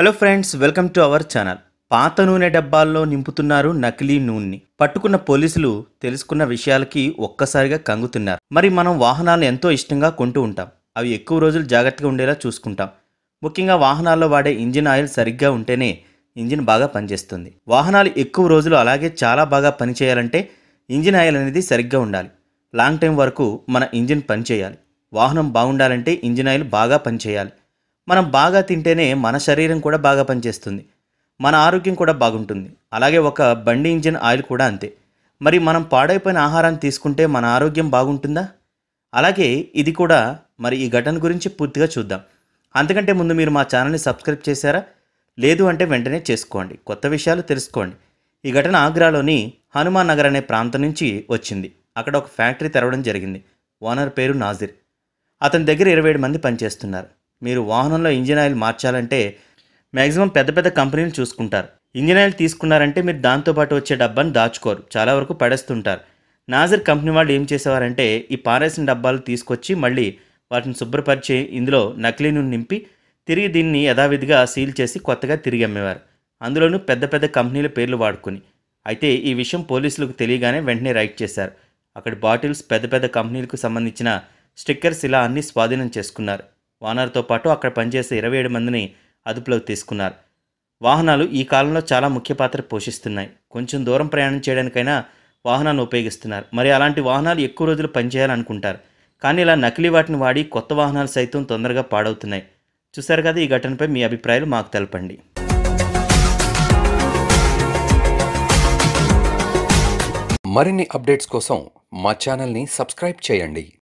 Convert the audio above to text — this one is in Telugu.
hello friends welcome to our channel పాత నూనె డబ్బాల్లో నింపుతున్నారు నకిలీ నూనె పట్టుకున్న పోలీసులు తెలుసుకున్న విషయాలకి ఒక్కసారిగా కంగుతున్నారు మరి మనం వాహనాలను ఎంతో ఇష్టంగా కొంటూ ఉంటాం అవి ఎక్కువ రోజులు జాగ్రత్తగా ఉండేలా చూసుకుంటాం ముఖ్యంగా వాహనాల్లో వాడే ఇంజిన్ ఆయిల్ సరిగ్గా ఉంటేనే ఇంజిన్ బాగా పనిచేస్తుంది వాహనాలు ఎక్కువ రోజులు అలాగే చాలా బాగా పనిచేయాలంటే ఇంజిన్ ఆయిల్ అనేది సరిగ్గా ఉండాలి లాంగ్ టైం వరకు మన ఇంజిన్ పనిచేయాలి వాహనం బాగుండాలంటే ఇంజిన్ ఆయిల్ బాగా పనిచేయాలి మనం బాగా తింటేనే మన శరీరం కూడా బాగా పనిచేస్తుంది మన ఆరోగ్యం కూడా బాగుంటుంది అలాగే ఒక బండి ఇంజిన్ ఆయిల్ కూడా అంతే మరి మనం పాడైపోయిన ఆహారాన్ని తీసుకుంటే మన ఆరోగ్యం బాగుంటుందా అలాగే ఇది కూడా మరి ఈ ఘటన గురించి పూర్తిగా చూద్దాం అంతకంటే ముందు మీరు మా ఛానల్ని సబ్స్క్రైబ్ చేశారా లేదు అంటే వెంటనే చేసుకోండి కొత్త విషయాలు తెలుసుకోండి ఈ ఘటన ఆగ్రాలోని హనుమాన్ నగర్ అనే ప్రాంతం నుంచి వచ్చింది అక్కడ ఒక ఫ్యాక్టరీ తెరవడం జరిగింది ఓనర్ పేరు నాజిర్ అతని దగ్గర ఇరవై ఏడు మంది పనిచేస్తున్నారు మీరు వాహనంలో ఇంజిన్ ఆయిల్ మార్చాలంటే మ్యాక్సిమం పెద్ద పెద్ద కంపెనీలు చూసుకుంటారు ఇంజిన్ ఆయిల్ తీసుకున్నారంటే మీరు దాంతోపాటు వచ్చే డబ్బాను దాచుకోరు చాలా వరకు పడేస్తుంటారు నాజర్ కంపెనీ వాళ్ళు ఏం చేసేవారంటే ఈ పారేసిన డబ్బాలు తీసుకొచ్చి మళ్ళీ వాటిని శుభ్రపరిచి ఇందులో నకిలీ నూనె నింపి తిరిగి దీన్ని యథావిధిగా సీల్ చేసి కొత్తగా తిరిగి అమ్మేవారు అందులోనూ పెద్ద పెద్ద కంపెనీల పేర్లు వాడుకుని అయితే ఈ విషయం పోలీసులకు తెలియగానే వెంటనే రైట్ చేశారు అక్కడ బాటిల్స్ పెద్ద పెద్ద కంపెనీలకు సంబంధించిన స్టిక్కర్స్ ఇలా అన్ని స్వాధీనం చేసుకున్నారు వానర్తో పాటు అక్కడ పనిచేసే ఇరవై ఏడు మందిని అదుపులోకి తీసుకున్నారు వాహనాలు ఈ కాలంలో చాలా ముఖ్య పాత్ర పోషిస్తున్నాయి కొంచెం దూరం ప్రయాణం చేయడానికైనా వాహనాన్ని ఉపయోగిస్తున్నారు మరి అలాంటి వాహనాలు ఎక్కువ రోజులు పనిచేయాలనుకుంటారు కానీ ఇలా నకిలీ వాటిని వాడి కొత్త వాహనాలు సైతం తొందరగా పాడవుతున్నాయి చూశారు కదా ఈ ఘటనపై మీ అభిప్రాయాలు మాకు తెలపండి మరిన్ని అప్డేట్స్ కోసం మా ఛానల్ని సబ్స్క్రైబ్ చేయండి